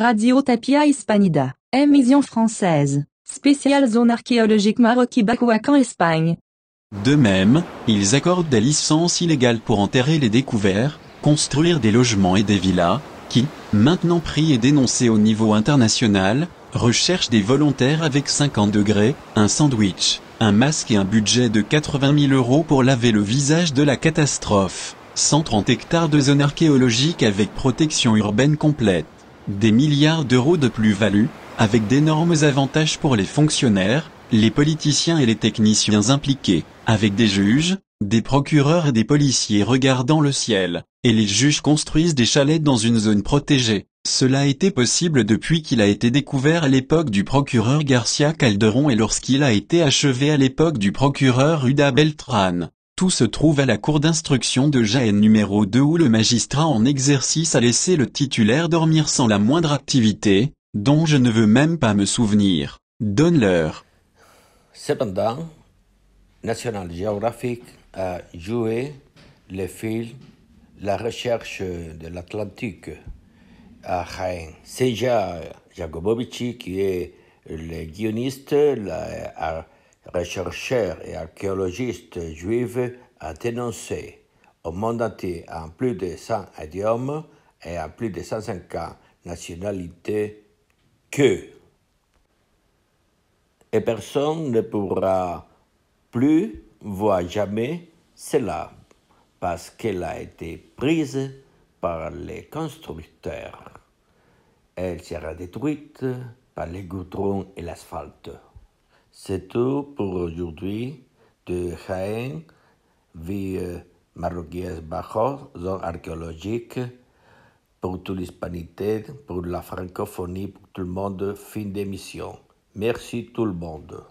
Radio Tapia Hispanida, émission française, spéciale zone archéologique Maroc en Espagne. De même, ils accordent des licences illégales pour enterrer les découverts, construire des logements et des villas, qui, maintenant pris et dénoncés au niveau international, recherchent des volontaires avec 50 degrés, un sandwich, un masque et un budget de 80 000 euros pour laver le visage de la catastrophe. 130 hectares de zone archéologique avec protection urbaine complète des milliards d'euros de plus-value, avec d'énormes avantages pour les fonctionnaires, les politiciens et les techniciens impliqués, avec des juges, des procureurs et des policiers regardant le ciel, et les juges construisent des chalets dans une zone protégée. Cela a été possible depuis qu'il a été découvert à l'époque du procureur Garcia Calderon et lorsqu'il a été achevé à l'époque du procureur Uda Beltrán tout se trouve à la cour d'instruction de Jaén numéro 2 où le magistrat en exercice a laissé le titulaire dormir sans la moindre activité, dont je ne veux même pas me souvenir. Donne-leur. Cependant, National Geographic a joué le film la recherche de l'Atlantique à Jaén. C'est Jacobovici qui est le guioniste, la, rechercheurs et archéologistes juifs a dénoncé au monde entier en plus de 100 idiomes et en plus de 150 nationalités que et personne ne pourra plus voir jamais cela parce qu'elle a été prise par les constructeurs. Elle sera détruite par les goudrons et l'asphalte. C'est tout pour aujourd'hui de Jaén, ville marocaine Bajos, zone archéologique pour toute l'hispanité, pour la francophonie, pour tout le monde. Fin d'émission. Merci tout le monde.